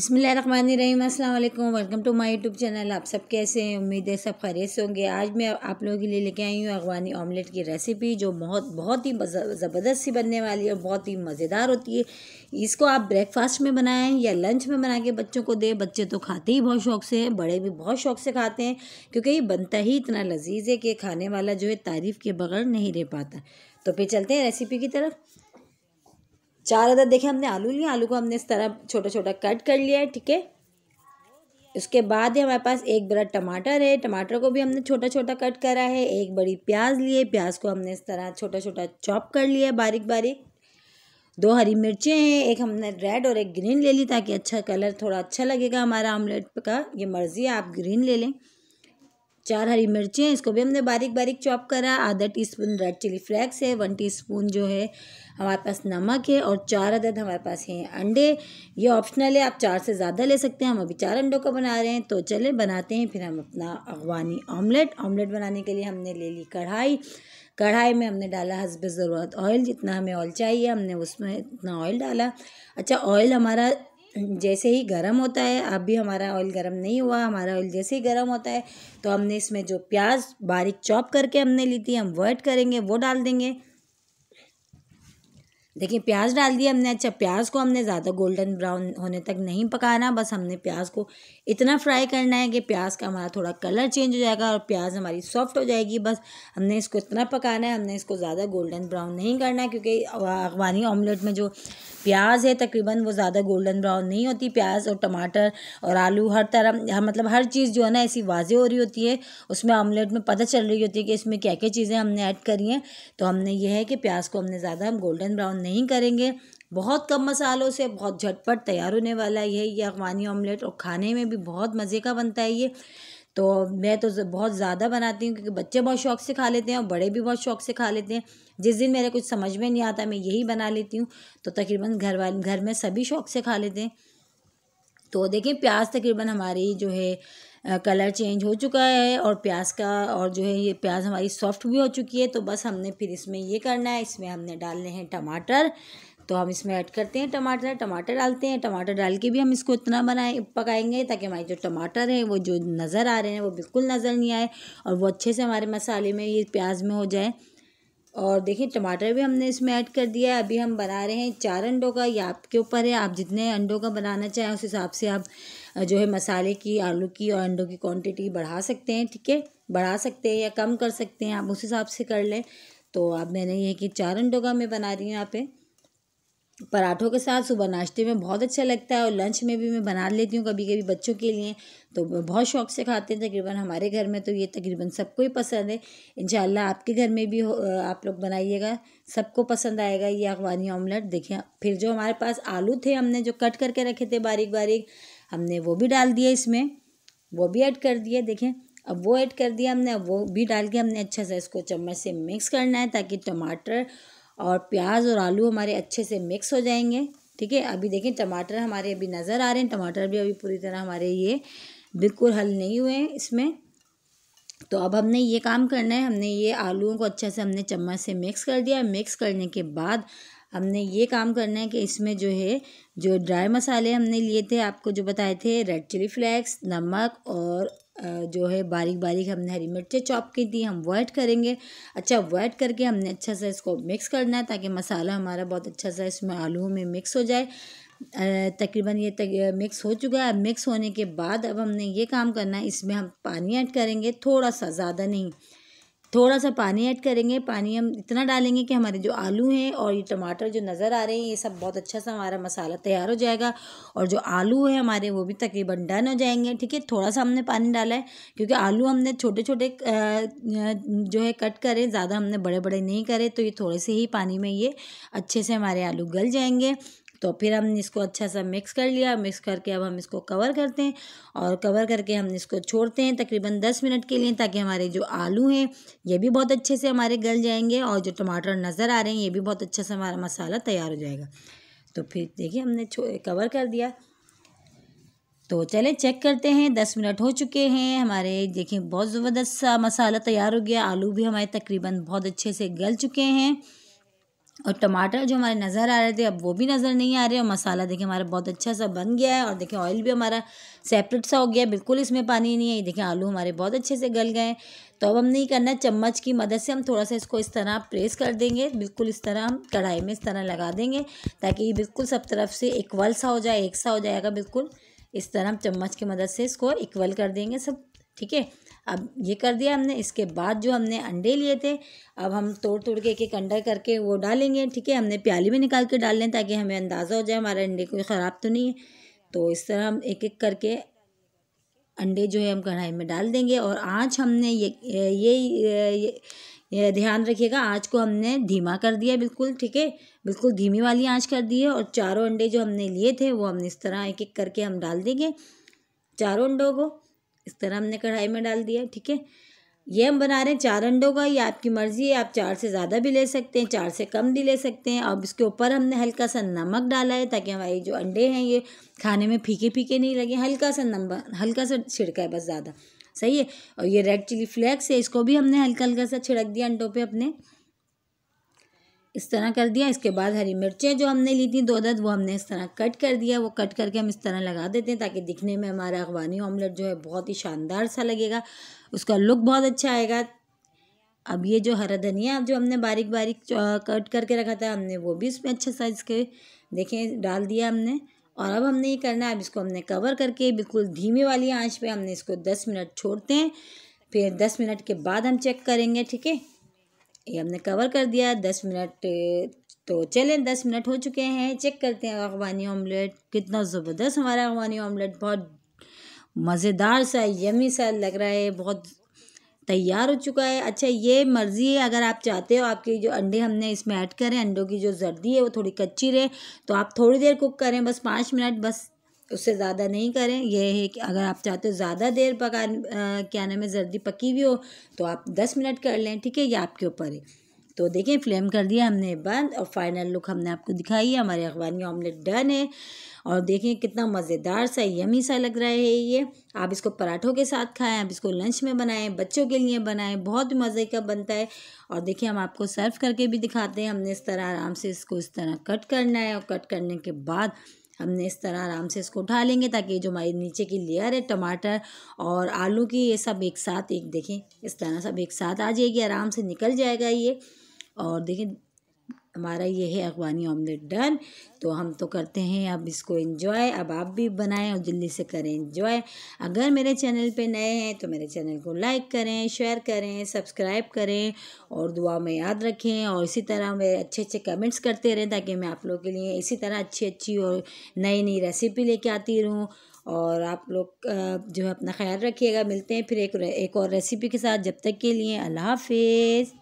बिसमीम अल्लाम welcome to my YouTube channel आप सब कैसे हैं उम्मीद है सब खैरियत से होंगे आज मैं आप लोगों के लिए लेके आई हूँ अगवानी ऑमलेट की रेसिपी जो बहुत बहुत ही ज़बरदस्त सी बनने वाली है और बहुत ही मज़ेदार होती है इसको आप ब्रेकफास्ट में बनाएं या लंच में बना के बच्चों को दें बच्चे तो खाते ही बहुत शौक से हैं बड़े भी बहुत शौक से खाते हैं क्योंकि ये बनता ही इतना लजीज़ है कि खाने वाला जो है तारीफ़ के बगैर नहीं रह पाता तो फिर चलते हैं रेसिपी की तरफ चार अदर देखें हमने आलू लिया आलू को हमने इस तरह छोटा छोटा कट कर लिया है ठीक है उसके बाद ही हमारे पास एक बड़ा टमाटर है टमाटर को भी हमने छोटा छोटा कट करा है एक बड़ी प्याज लिए प्याज को हमने इस तरह छोटा छोटा चॉप कर लिया है बारीक बारीक दो हरी मिर्चें हैं एक हमने रेड और एक ग्रीन ले ली ताकि अच्छा कलर थोड़ा अच्छा लगेगा हमारा आमलेट का ये मर्ज़ी है आप ग्रीन ले लें चार हरी मिर्चें हैं इसको भी हमने बारीक बारीक चॉप करा आधा टीस्पून रेड चिली फ्लेक्स है वन टीस्पून जो है हमारे पास नमक है और चार अदद हमारे पास हैं अंडे ये ऑप्शनल है आप चार से ज़्यादा ले सकते हैं हम अभी चार अंडों का बना रहे हैं तो चले बनाते हैं फिर हम अपना अगवानी ऑमलेट ऑमलेट बनाने के लिए हमने ले ली कढ़ाई कढ़ाई में हमने डाला हसब ज़रूरत ऑयल जितना हमें ऑयल चाहिए हमने उसमें इतना ऑयल डाला अच्छा ऑयल हमारा जैसे ही गर्म होता है अभी हमारा ऑयल गर्म नहीं हुआ हमारा ऑयल जैसे ही गर्म होता है तो हमने इसमें जो प्याज बारीक चॉप करके हमने ली थी हम वर्ट करेंगे वो डाल देंगे देखिए प्याज डाल दिया हमने अच्छा प्याज को हमने ज़्यादा गोल्डन ब्राउन होने तक नहीं पकाना बस हमने प्याज को इतना फ्राई करना है कि प्याज का हमारा थोड़ा कलर चेंज हो जाएगा और प्याज हमारी सॉफ्ट हो जाएगी बस हमने इसको इतना पकाना है हमने इसको ज़्यादा गोल्डन ब्राउन नहीं करना क्योंकि अफगानी ऑमलेट में जो प्याज है तकरीबन वो ज़्यादा गोल्डन ब्राउन नहीं होती प्याज और टमाटर और आलू हर तरह मतलब हर चीज़ जो है ना ऐसी वाजे हो रही होती है उसमें ऑमलेट में पता चल रही होती है कि इसमें क्या क्या चीज़ें हमने ऐड करी हैं तो हमने यह है कि प्याज को हमने ज़्यादा गोल्डन ब्राउन नहीं नहीं करेंगे बहुत कम मसालों से बहुत झटपट तैयार होने वाला है ये अफगानी ऑमलेट और खाने में भी बहुत मज़े का बनता है ये तो मैं तो बहुत ज़्यादा बनाती हूँ क्योंकि बच्चे बहुत शौक से खा लेते हैं और बड़े भी बहुत शौक से खा लेते हैं जिस दिन मेरे कुछ समझ में नहीं आता मैं यही बना लेती हूँ तो तकरीबन घर वाले घर में सभी शौक से खा लेते हैं तो देखें प्याज तकरीबन हमारी जो है कलर चेंज हो चुका है और प्याज का और जो है ये प्याज हमारी सॉफ्ट भी हो चुकी है तो बस हमने फिर इसमें ये करना है इसमें हमने डालने हैं टमाटर तो हम इसमें ऐड करते हैं टमाटर टमाटर डालते हैं टमाटर डाल के भी हम इसको इतना बनाए पकाएंगे ताकि हमारे जो टमाटर हैं वो जो नज़र आ रहे हैं वो बिल्कुल नज़र नहीं आए और वो अच्छे से हमारे मसाले में ये प्याज में हो जाए और देखिए टमाटर भी हमने इसमें ऐड कर दिया है अभी हम बना रहे हैं चार अंडों का ये आपके ऊपर है आप जितने अंडों का बनाना चाहें उस हिसाब से आप जो है मसाले की आलू की और अंडों की क्वांटिटी बढ़ा सकते हैं ठीक है बढ़ा सकते हैं या कम कर सकते हैं आप उस हिसाब से कर लें तो अब मैंने ये कि चार अंडों का मैं बना रही हूँ यहाँ पे पराठों के साथ सुबह नाश्ते में बहुत अच्छा लगता है और लंच में भी मैं बना लेती हूँ कभी कभी बच्चों के लिए तो बहुत शौक से खाते हैं तकरीबन हमारे घर में तो ये तकरीबन सबको ही पसंद है इन आपके घर में भी आप लोग बनाइएगा सबको पसंद आएगा ये अखबानी ऑमलेट देखिए फिर जो हमारे पास आलू थे हमने जो कट करके रखे थे बारीक बारीक हमने वो भी डाल दिया इसमें वो भी ऐड कर दिया देखें अब वो ऐड कर दिया हमने अब वो भी डाल के हमने अच्छा सा इसको चम्मच से मिक्स करना है ताकि टमाटर और प्याज और आलू हमारे अच्छे से मिक्स हो जाएंगे ठीक है अभी देखें टमाटर हमारे अभी नज़र आ रहे हैं टमाटर भी अभी पूरी तरह हमारे ये बिल्कुल हल नहीं हुए हैं इसमें तो अब हमने ये काम करना है हमने ये आलूओं को अच्छे से हमने चम्मच से मिक्स कर दिया मिक्स करने के बाद हमने ये काम करना है कि इसमें जो है जो ड्राई मसाले हमने लिए थे आपको जो बताए थे रेड चिली फ्लेक्स नमक और जो है बारीक बारीक हमने हरी मिर्चें चॉप की थी हम वो ऐड करेंगे अच्छा वो ऐड करके हमने अच्छा सा इसको मिक्स करना है ताकि मसाला हमारा बहुत अच्छा सा इसमें आलू में मिक्स हो जाए तकरीबन ये तक मिक्स हो चुका है मिक्स होने के बाद अब हमने ये काम करना है इसमें हम पानी ऐड करेंगे थोड़ा सा ज़्यादा नहीं थोड़ा सा पानी ऐड करेंगे पानी हम इतना डालेंगे कि हमारे जो आलू हैं और ये टमाटर जो नज़र आ रहे हैं ये सब बहुत अच्छा सा हमारा मसाला तैयार हो जाएगा और जो आलू है हमारे वो भी तकरीबन डन हो जाएंगे ठीक है थोड़ा सा हमने पानी डाला है क्योंकि आलू हमने छोटे छोटे जो है कट करें ज़्यादा हमने बड़े बड़े नहीं करे तो ये थोड़े से ही पानी में ये अच्छे से हमारे आलू गल जाएंगे तो फिर हमने इसको अच्छा सा मिक्स कर लिया मिक्स करके अब हम इसको कवर करते हैं और कवर करके हम इसको छोड़ते हैं तकरीबन दस मिनट के लिए ताकि हमारे जो आलू हैं ये भी बहुत अच्छे से हमारे गल जाएंगे और जो टमाटर नज़र आ रहे हैं ये भी बहुत अच्छा सा हमारा मसाला तैयार हो जाएगा तो फिर देखिए हमने कवर कर दिया तो चले चेक करते हैं दस मिनट हो चुके हैं हमारे देखिए बहुत ज़बरदस्त सा मसाला तैयार हो गया आलू भी हमारे तकरीबन बहुत अच्छे से गल चुके हैं और टमाटर जो हमारे नज़र आ रहे थे अब वो भी नज़र नहीं आ रहे और मसाला देखें हमारा बहुत अच्छा सा बन गया है और देखें ऑयल भी हमारा सेपरेट सा हो गया है बिल्कुल इसमें पानी नहीं है देखें आलू हमारे बहुत अच्छे से गल गए तो अब हम नहीं करना चम्मच की मदद से हम थोड़ा सा इसको इस तरह प्रेस कर देंगे बिल्कुल इस तरह हम कढ़ाई में इस तरह लगा देंगे ताकि ये बिल्कुल सब तरफ से इक्वल सा हो जाए एक सा हो जाएगा बिल्कुल इस तरह हम चम्मच की मदद से इसको इक्वल कर देंगे सब ठीक है अब ये कर दिया हमने इसके बाद जो हमने अंडे लिए थे अब हम तोड़ तोड़ के एक एक अंडा करके वो डालेंगे ठीक है हमने प्याली में निकाल के डाल लें ताकि हमें अंदाज़ा हो जाए हमारे अंडे कोई ख़राब तो नहीं है तो इस तरह हम एक एक करके अंडे जो है हम कढ़ाई में डाल देंगे और आँच हमने ये ये, ये ध्यान रखिएगा आँच को हमने धीमा कर दिया बिल्कुल ठीक है बिल्कुल धीमी वाली आँच कर दी है और चारों अंडे जो हमने लिए थे वो हमने इस तरह एक एक करके हम डाल देंगे चारों अंडों को इस तरह हमने कढ़ाई में डाल दिया ठीक है ये हम बना रहे हैं चार अंडों का ये आपकी मर्ज़ी है आप चार से ज़्यादा भी ले सकते हैं चार से कम भी ले सकते हैं अब इसके ऊपर हमने हल्का सा नमक डाला है ताकि हमारे जो अंडे हैं ये खाने में फीके फीके नहीं लगे हल्का सा नंबर हल्का सा छिड़का है बस ज़्यादा सही है और ये रेड चिली फ्लेक्स है इसको भी हमने हल्का हल्का सा छिड़क दिया अंडों पर अपने इस तरह कर दिया इसके बाद हरी मिर्चें जो हमने ली थी दो अदद वो हमने इस तरह कट कर दिया वो कट करके हम इस तरह लगा देते हैं ताकि दिखने में हमारा अफगानी ऑमलेट जो है बहुत ही शानदार सा लगेगा उसका लुक बहुत अच्छा आएगा अब ये जो हरा धनिया जो हमने बारीक बारीक कट करके रखा था हमने वो भी इसमें अच्छे साइज़ के देखें डाल दिया हमने और अब हमने ये करना है अब इसको हमने कवर करके बिल्कुल धीमी वाली आँच पर हमने इसको दस मिनट छोड़ते हैं फिर दस मिनट के बाद हम चेक करेंगे ठीक है ये हमने कवर कर दिया दस मिनट तो चलें दस मिनट हो चुके हैं चेक करते हैं अफगानी ऑमलेट कितना ज़बरदस्त हमारा अफगानी ऑमलेट बहुत मज़ेदार सा यमी सा लग रहा है बहुत तैयार हो चुका है अच्छा ये मर्ज़ी है अगर आप चाहते हो आपके जो अंडे हमने इसमें ऐड करें अंडों की जो जर्दी है वो थोड़ी कच्ची रहे तो आप थोड़ी देर कुक करें बस पाँच मिनट बस उससे ज़्यादा नहीं करें यह है कि अगर आप चाहते हो ज़्यादा देर पका क्या नाम है जर्दी पकी हुई हो तो आप दस मिनट कर लें ठीक है ये आपके ऊपर है तो देखें फ्लेम कर दिया हमने बंद और फाइनल लुक हमने आपको दिखाई है हमारे अखबानी ऑमलेट डन है और देखें कितना मज़ेदार सा यमी सा लग रहा है ये आप इसको पराठों के साथ खाएं आप इसको लंच में बनाएं बच्चों के लिए बनाएं बहुत मज़े का बनता है और देखिए हम आपको सर्व करके भी दिखाते हैं हमने इस तरह आराम से इसको इस तरह कट करना है और कट करने के बाद हमने इस तरह आराम से इसको उठा लेंगे ताकि जो हमारी नीचे की लेयर है टमाटर और आलू की ये सब एक साथ एक देखें इस तरह सब एक साथ आ जाएगी आराम से निकल जाएगा ये और देखें हमारा ये है अफ़गानी ऑमलेट डन तो हम तो करते हैं अब इसको एंजॉय अब आप भी बनाएं और जल्दी से करें एंजॉय अगर मेरे चैनल पे नए हैं तो मेरे चैनल को लाइक करें शेयर करें सब्सक्राइब करें और दुआ में याद रखें और इसी तरह मेरे अच्छे अच्छे कमेंट्स करते रहें ताकि मैं आप लोग के लिए इसी तरह अच्छी अच्छी और नई नई रेसिपी लेके आती रहूँ और आप लोग जो है अपना ख्याल रखिएगा मिलते हैं फिर एक एक और रेसिपी के साथ जब तक के लिए अल्लाह हाफिज़